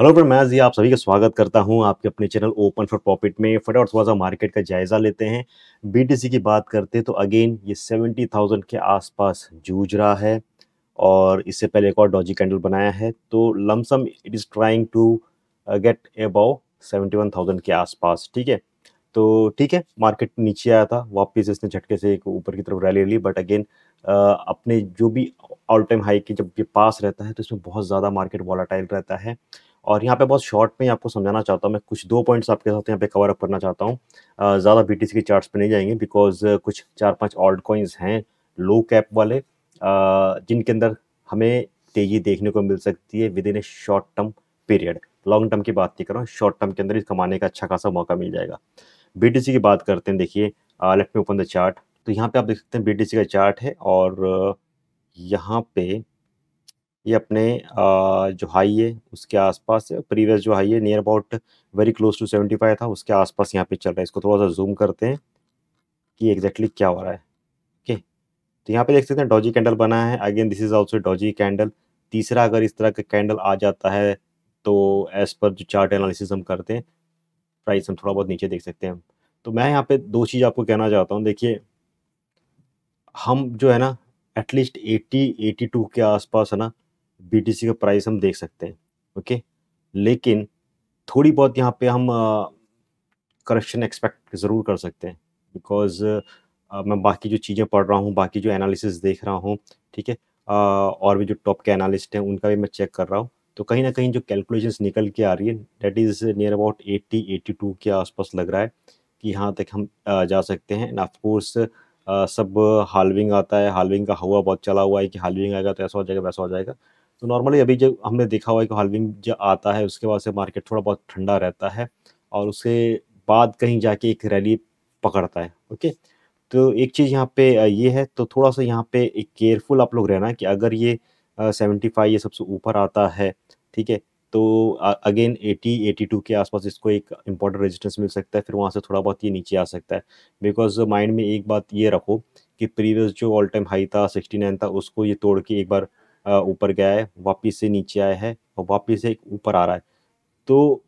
Hello friend मैं जी आप सभी का स्वागत करता हूं आपके अपने चैनल ओपन फॉर प्रॉफिट में फटाफट थोड़ा सा मार्केट का जायजा लेते हैं बीटीसी की बात करते हैं तो अगेन ये सेवेंटी थाउजेंड के आसपास जूझ रहा है और इससे पहले एक और डॉजी कैंडल बनाया है तो lump sum it is trying to get about seventy one thousand के आसपास ठीक है तो ठीक है मार्केट नीचे आया था वापस इसने झटके से एक ऊपर की तरफ रैली ली बट अगेन uh, अपने जो भी ऑल टाइम हाई के जब ये पास रहता है तो इसमें बहुत ज़्यादा मार्केट वॉलाटाइल रहता है और यहाँ पे बहुत शॉर्ट में आपको समझाना चाहता हूँ मैं कुछ दो पॉइंट्स आपके साथ यहाँ पे कवर अप करना चाहता हूँ ज़्यादा बी के चार्ट्स पे नहीं जाएंगे बिकॉज कुछ चार पांच ऑल्ड कॉइन्स हैं लो कैप वाले जिनके अंदर हमें तेज़ी देखने को मिल सकती है within a short term period long term की बात नहीं कर रहा हूँ शॉर्ट टर्म के अंदर ही कमाने का अच्छा खासा मौका मिल जाएगा बी की बात करते हैं देखिए लेट में ओपन द चार्ट तो यहाँ पे आप देख सकते हैं बी का चार्ट है और यहाँ पे ये अपने आ, जो हाई है उसके आसपास प्रीवियस जो हाई है near about very close to seventy five था उसके आसपास यहाँ पे चल रहा है इसको थोड़ा सा जूम करते हैं कि एग्जैक्टली क्या हो रहा है ओके तो यहाँ पे देख सकते हैं डॉजी कैंडल बना है again this is also doji candle तीसरा अगर इस तरह का कैंडल आ जाता है तो एज़ पर जो चार्ट एनालिसिस हम करते हैं प्राइस हम थोड़ा बहुत नीचे देख सकते हैं तो मैं यहाँ पे दो चीज़ आपको कहना चाहता हूँ देखिए हम जो है ना एटलीस्ट 80, एटी टू के आसपास है ना बी का प्राइस हम देख सकते हैं ओके लेकिन थोड़ी बहुत यहाँ पे हम uh, एक्सपेक्ट ज़रूर कर सकते हैं बिकॉज uh, मैं बाकी जो चीज़ें पढ़ रहा हूँ बाकी जो एनालिसिस देख रहा हूँ ठीक है और भी जो टॉप के एनालिस्ट हैं उनका भी मैं चेक कर रहा हूँ तो कहीं ना कहीं जो कैलकुलेशन निकल के आ रही है that is near about eighty two के आसपास लग रहा है कि यहाँ तक हम जा सकते हैं एंड ऑफकोर्स सब हालविंग आता है हालविंग का हवा बहुत चला हुआ है कि हालविंग आएगा तो ऐसा हो जाएगा वैसा हो जाएगा तो नॉर्मली अभी जब हमने देखा हुआ है कि हालविंग जो आता है उसके बाद से मार्केट थोड़ा बहुत ठंडा रहता है और उसके बाद कहीं जाके एक रैली पकड़ता है ओके तो एक चीज़ यहाँ पे ये है तो थोड़ा सा यहाँ पे एक केयरफुल आप लोग रहना कि अगर ये सेवेंटी फाइव ये सबसे ऊपर आता है ठीक है तो अगेन एटी एटी टू के आसपास इसको एक इम्पोर्टेंट रेजिस्टेंस मिल सकता है फिर वहाँ से थोड़ा बहुत ये नीचे आ सकता है बिकॉज माइंड में एक बात ये रखो कि प्रीवियस जो ऑल टाइम हाई था सिक्सटी नाइन था उसको ये तोड़ के एक बार ऊपर गया है वापिस से नीचे आया है और वापिस से ऊपर आ रहा है तो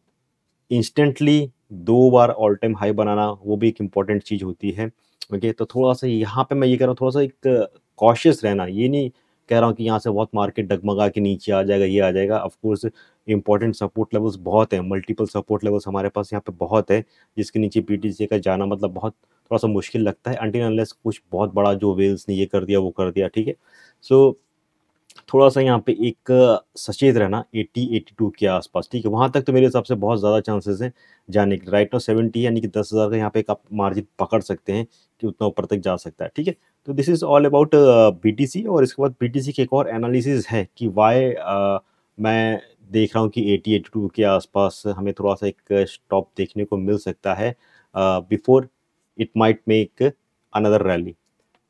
इंस्टेंटली दो बार ऑल टाइम हाई बनाना वो भी एक इम्पॉर्टेंट चीज़ होती है ओके तो थोड़ा सा यहाँ पे मैं ये कह रहा हूँ थोड़ा सा एक कॉशियस रहना ये नहीं कह रहा हूँ कि यहाँ से बहुत मार्केट डगमगा के नीचे आ जाएगा ये आ जाएगा कोर्स इंपॉर्टेंट सपोर्ट लेवल्स बहुत हैं मल्टीपल सपोर्ट लेवल्स हमारे पास यहाँ पे बहुत है जिसके नीचे पी का जाना मतलब बहुत थोड़ा सा मुश्किल लगता है अनटिल अनलेस कुछ बहुत बड़ा जो वेल्स ने ये कर दिया वो कर दिया ठीक है सो so, थोड़ा सा यहाँ पे एक सचेत रहना 80 82 के आसपास ठीक है वहाँ तक तो मेरे हिसाब से बहुत ज़्यादा चांसेस हैं जाने के राइट नो 70 यानी कि दस हज़ार का यहाँ पे एक आप मार्जिन पकड़ सकते हैं कि उतना ऊपर तक जा सकता है ठीक है तो this is all about B और इसके बाद बी की एक और एनालिसिस है कि वाई uh, मैं देख रहा हूँ कि एटी एटी टू के आसपास हमें थोड़ा सा एक स्टॉप देखने को मिल सकता है before it might make another rally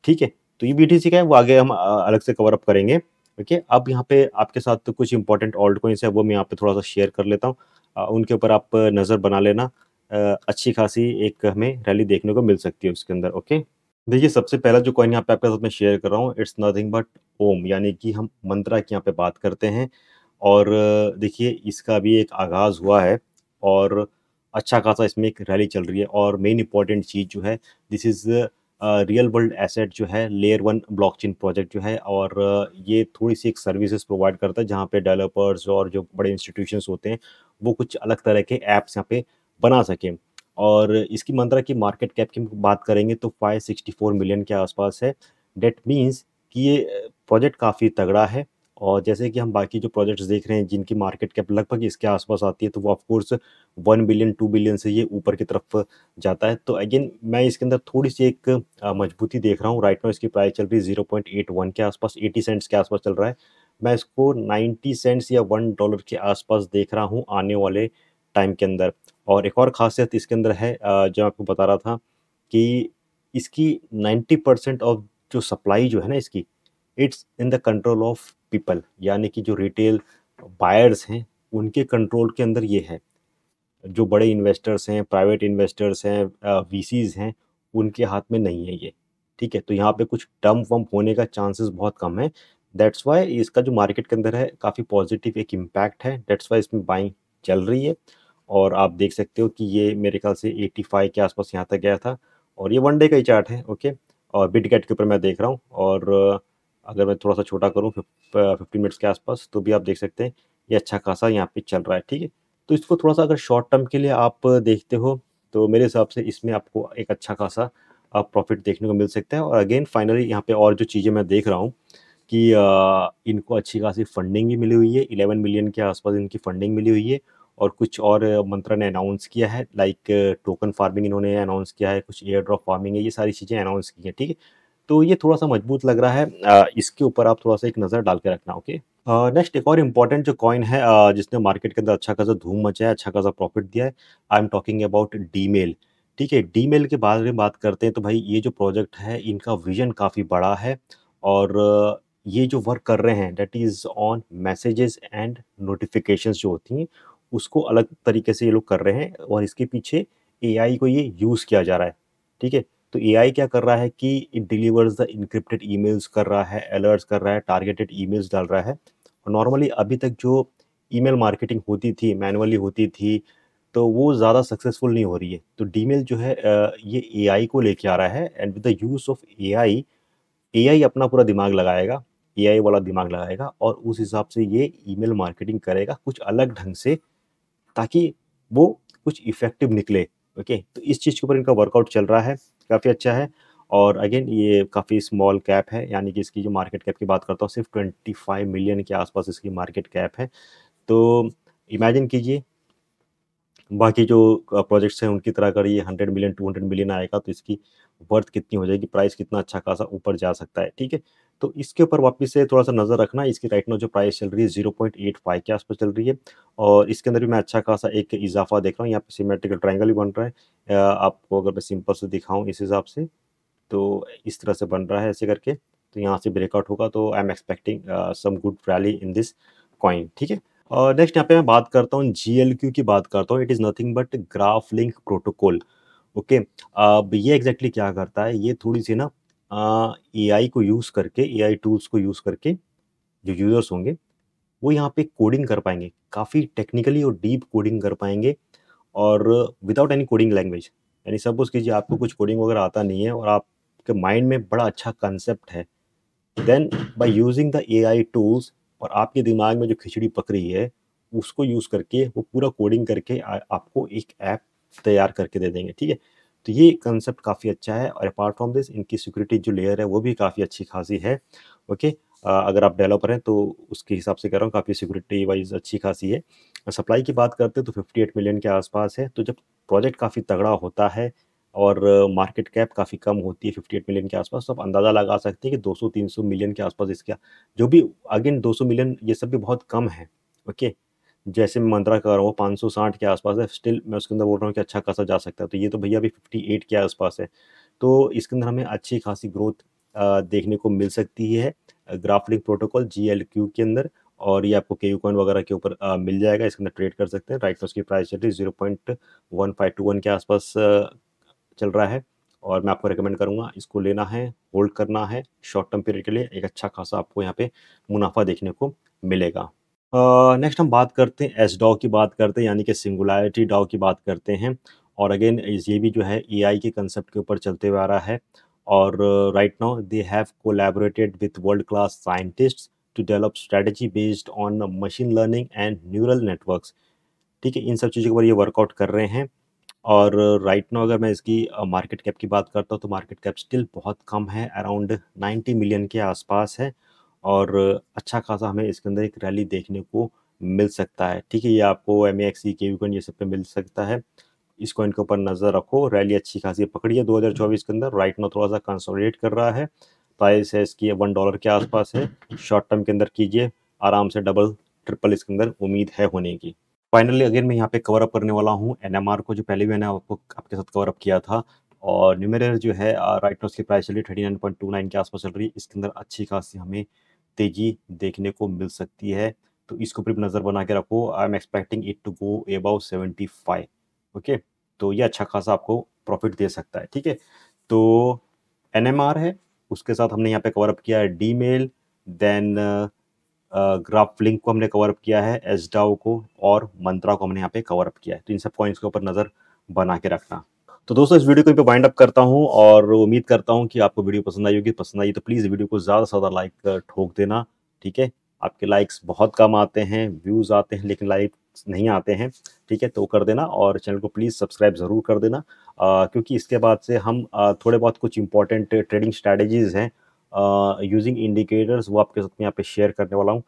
ठीक है तो ये बी का है वो आगे हम अलग से कवर अप करेंगे ओके अब यहाँ पे आपके साथ तो कुछ इंपॉर्टेंट ऑल्ट कोइंस है वो मैं यहाँ पे थोड़ा सा शेयर कर लेता हूँ उनके ऊपर आप नज़र बना लेना अच्छी खासी एक हमें रैली देखने को मिल सकती है उसके अंदर ओके देखिए सबसे पहला जो कॉइन यहाँ पे आपके साथ मैं शेयर कर रहा हूँ इट्स नथिंग बट ओम यानी कि हम मंत्रा की यहाँ पे बात करते हैं और देखिए इसका भी एक आगाज़ हुआ है और अच्छा खासा इसमें एक रैली चल रही है और मेन इंपॉर्टेंट चीज़ जो है this is real world asset जो है लेयर वन ब्लॉकचेन प्रोजेक्ट जो है और ये थोड़ी सी एक सर्विसेज प्रोवाइड करता है जहाँ पे डेवलपर्स और जो बड़े इंस्टीट्यूशंस होते हैं वो कुछ अलग तरह के ऐप्स यहाँ पे बना सकें और इसकी मंत्रा की मार्केट कैप की बात करेंगे तो 564 मिलियन के आसपास है डेट मीन्स कि ये प्रोजेक्ट काफ़ी तगड़ा है और जैसे कि हम बाकी जो प्रोजेक्ट्स देख रहे हैं जिनकी मार्केट कैप लगभग इसके आसपास आती है तो वो of course one billion two billion से ये ऊपर की तरफ जाता है तो अगेन मैं इसके अंदर थोड़ी सी एक मजबूती देख रहा हूँ राइट नाउ इसकी प्राइस चल रही है जीरो पॉइंट एट वन के आसपास एटी सेंट्स के आसपास चल रहा है मैं इसको नाइन्टी सेंट्स या वन डॉलर के आसपास देख रहा हूँ आने वाले टाइम के अंदर और एक और खासियत इसके अंदर है जो आपको बता रहा था कि इसकी नाइन्टी परसेंट ऑफ जो सप्लाई जो है ना इसकी it's in the control of people यानी कि जो रिटेल बायर्स हैं उनके कंट्रोल के अंदर ये है जो बड़े इन्वेस्टर्स हैं प्राइवेट इन्वेस्टर्स हैं वीसीज हैं उनके हाथ में नहीं है ये ठीक है तो यहाँ पे कुछ टर्म वम्प होने का चांसेस बहुत कम है दैट्स वाई इसका जो मार्केट के अंदर है काफ़ी पॉजिटिव एक इम्पैक्ट है दैट्स वाई इसमें बाइंग चल रही है और आप देख सकते हो कि ये मेरे ख्याल से 85 के आसपास यहाँ तक गया था और ये वन डे का ही चार्ट है ओके और बिट गेट के ऊपर मैं देख रहा हूँ और अगर मैं थोड़ा सा छोटा करूँ फिफ्टीन मिनट्स के आसपास तो भी आप देख सकते हैं ये अच्छा खासा यहाँ पे चल रहा है ठीक है तो इसको थोड़ा सा अगर शॉर्ट टर्म के लिए आप देखते हो तो मेरे हिसाब से इसमें आपको एक अच्छा खासा प्रॉफिट देखने को मिल सकता है और अगेन फाइनली यहाँ पे और जो चीज़ें मैं देख रहा हूँ कि आ, इनको अच्छी खासी फंडिंग भी मिली हुई है इलेवन मिलियन के आसपास इनकी फंडिंग मिली हुई है और कुछ और मंत्रा ने अनाउंस किया है लाइक टोकन फार्मिंग इन्होंने अनाउंस किया है कुछ एयर ड्रॉप फार्मिंग है ये सारी चीज़ें अनाउंस की हैं ठीक है तो ये थोड़ा सा मजबूत लग रहा है इसके ऊपर आप थोड़ा सा एक नज़र डाल के रखना ओके नेक्स्ट एक और इम्पॉर्टेंट जो कॉइन है जिसने मार्केट के अंदर अच्छा खासा धूम मचाया अच्छा खासा प्रॉफिट दिया है I am talking about DMail ठीक है डीमेल के बारे में बात करते हैं तो भाई ये जो प्रोजेक्ट है इनका विजन काफ़ी बड़ा है और ये जो वर्क कर रहे हैं that is on messages and notification जो होती हैं उसको अलग तरीके से ये लोग कर रहे हैं और इसके पीछे ए को ये यूज़ किया जा रहा है ठीक है तो ए क्या कर रहा है कि it delivers the encrypted mails कर रहा है अलर्ट्स कर रहा है टारगेटेड मेल्स डाल रहा है और नॉर्मली अभी तक जो मेल मार्केटिंग होती थी मैनुअली होती थी तो वो ज़्यादा सक्सेसफुल नहीं हो रही है तो मेल जो है ये ए को लेके आ रहा है and with the use of A I A I अपना पूरा दिमाग लगाएगा ए आई वाला दिमाग लगाएगा और उस हिसाब से ये मेल मार्केटिंग करेगा कुछ अलग ढंग से ताकि वो कुछ इफेक्टिव निकले ओके तो इस चीज़ के ऊपर इनका वर्कआउट चल रहा है काफ़ी अच्छा है और अगेन ये काफ़ी स्मॉल कैप है यानी कि इसकी जो मार्केट कैप की बात करता हूँ सिर्फ ट्वेंटी फाइव मिलियन के आसपास इसकी मार्केट कैप है तो इमेजिन कीजिए बाकी जो प्रोजेक्ट्स हैं उनकी तरह अगर ये hundred million two hundred million आएगा तो इसकी वर्थ कितनी हो जाएगी प्राइस कितना अच्छा खासा ऊपर जा सकता है ठीक है तो इसके ऊपर वापस से थोड़ा सा नज़र रखना इसकी राइट नो जो प्राइस चल रही है जीरो पॉइंट एट फाइव के आसपास चल रही है और इसके अंदर भी मैं अच्छा खासा एक इजाफा देख रहा हूँ यहाँ पे सीमेट्रिकल ट्राइंगल भी बन रहा है आपको अगर मैं सिंपल से दिखाऊँ इस हिसाब से तो इस तरह से बन रहा है ऐसे करके तो यहाँ से ब्रेकआउट होगा तो I am expecting some good rally in this coin ठीक है और नेक्स्ट यहाँ पे मैं बात करता हूँ जी की बात करता हूँ it is nothing but graph link protocol okay अब ये एग्जैक्टली exactly क्या करता है ये थोड़ी सी ना ए आई को यूज़ करके ए आई टूल्स को यूज़ करके जो यूज़र्स होंगे वो यहाँ पे कोडिंग कर पाएंगे काफ़ी टेक्निकली और डीप कोडिंग कर पाएंगे और विदाउट एनी कोडिंग लैंग्वेज यानी सपोज़ कीजिए आपको कुछ कोडिंग वगैरह आता नहीं है और आपके माइंड में बड़ा अच्छा कंसेप्ट है then by using the A I tools और आपके दिमाग में जो खिचड़ी पक रही है उसको यूज़ करके वो पूरा कोडिंग करके आ, आपको एक ऐप तैयार करके दे देंगे ठीक है तो ये कंसेप्ट काफ़ी अच्छा है और अपार्ट फ्रॉम दिस इनकी सिक्योरिटी जो लेयर है वो भी काफ़ी अच्छी खासी है ओके अगर आप डेवलपर हैं तो उसके हिसाब से कह रहा हूँ काफ़ी सिक्योरिटी वाइज अच्छी खासी है सप्लाई की बात करते तो 58 मिलियन के आसपास है तो जब प्रोजेक्ट काफ़ी तगड़ा होता है और मार्केट कैप काफ़ी कम होती है 58 मिलियन के आसपास तो आप अंदाज़ा लगा सकते हैं कि 200-300 मिलियन के आसपास इसका जो भी अगेन 200 मिलियन ये सब भी बहुत कम है ओके okay? जैसे मैं मंत्रा कर रहा हूँ पाँच सौ साठ के आसपास है स्टिल मैं उसके अंदर बोल रहा हूँ कि अच्छा खासा जा सकता है तो ये तो भैया अभी फिफ्टी एट के आसपास है तो इसके अंदर हमें अच्छी खासी ग्रोथ देखने को मिल सकती है grafting protocol G L Q के अंदर और ये आपको के यू कॉइन वगैरह के ऊपर मिल जाएगा इसके अंदर ट्रेड कर सकते हैं राइट उसकी प्राइस चल रही है zero point one five two one के आसपास चल रहा है और मैं आपको रिकमेंड करूँगा इसको लेना है होल्ड करना है शॉर्ट टर्म पीरियड के लिए एक अच्छा खासा आपको यहाँ पे मुनाफा देखने को मिलेगा नेक्स्ट हम बात करते हैं एस डॉ की बात करते हैं यानी कि सिंगुलरिटी डॉ की बात करते हैं और अगेन ये भी जो है एआई के कंसेप्ट के ऊपर चलते हुए आ रहा है और right now they have collaborated with world class scientists to develop strategy based on machine learning and neural networks ठीक है इन सब चीज़ों के ऊपर ये वर्कआउट कर रहे हैं और राइट नाउ अगर मैं इसकी मार्केट कैप की बात करता हूँ तो मार्केट कैप स्टिल बहुत कम है अराउंड नाइन्टी मिलियन के आसपास है और अच्छा खासा हमें इसके अंदर एक रैली देखने को मिल सकता है ठीक है ये आपको एम एक्स ई के कॉइन ये सब पे मिल सकता है इस कॉइन के ऊपर नज़र रखो रैली अच्छी खासी पकड़ी है 2024 के अंदर राइट नो थोड़ा सा कंसोलिडेट कर रहा है प्राइस है इसकी वन डॉलर के आसपास है शॉर्ट टर्म के अंदर कीजिए आराम से डबल ट्रिपल इसके अंदर उम्मीद है होने की फाइनली अगेन मैं यहाँ पे कवर अप करने वाला हूँ एन को जो पहले भी मैंने आपको आपके साथ कवर अप किया था और न्यूमेर जो है राइट नाउ उसकी प्राइस चल रही है thirty nine point two nine के आसपास चल रही है इसके अंदर अच्छी खासी हमें तेजी देखने को मिल सकती है तो इसके ऊपर नज़र बना के रखो I am expecting it to go about seventy five okay तो ये अच्छा खासा आपको प्रॉफिट दे सकता है ठीक है तो एन है उसके साथ हमने यहाँ पे कवर अप किया है D mail then graph link को हमने कवर अप किया है एसडाओ को और मंत्रा को हमने यहाँ पे कवर अप किया है तो इन सब पॉइंट्स के ऊपर नज़र बना के रखना तो दोस्तों इस वीडियो को वाइंड अप करता हूँ और उम्मीद करता हूँ कि आपको वीडियो पसंद आई होगी पसंद आई तो प्लीज़ वीडियो को ज़्यादा से ज़्यादा लाइक ठोक देना ठीक है आपके लाइक्स बहुत कम आते हैं व्यूज़ आते हैं लेकिन लाइक नहीं आते हैं ठीक है तो कर देना और चैनल को प्लीज़ सब्सक्राइब ज़रूर कर देना आ, क्योंकि इसके बाद से हम आ, थोड़े बहुत कुछ इंपॉर्टेंट ट्रेडिंग स्ट्रैटेजीज़ हैं यूजिंग इंडिकेटर्स वो आपके साथ में यहाँ पे शेयर करने वाला हूँ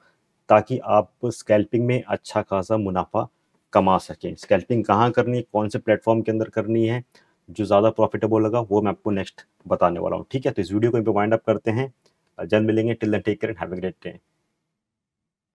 ताकि आप स्कैल्पिंग में अच्छा खासा मुनाफा कमा सकें स्कैल्पिंग कहाँ करनी है कौन से प्लेटफॉर्म के अंदर करनी है जो ज़्यादा प्रॉफिटेबल लगा वो मैं आपको नेक्स्ट बताने वाला हूँ ठीक है तो इस वीडियो को पर वाइंड अप करते हैं जल्द मिलेंगे till then take care and have great day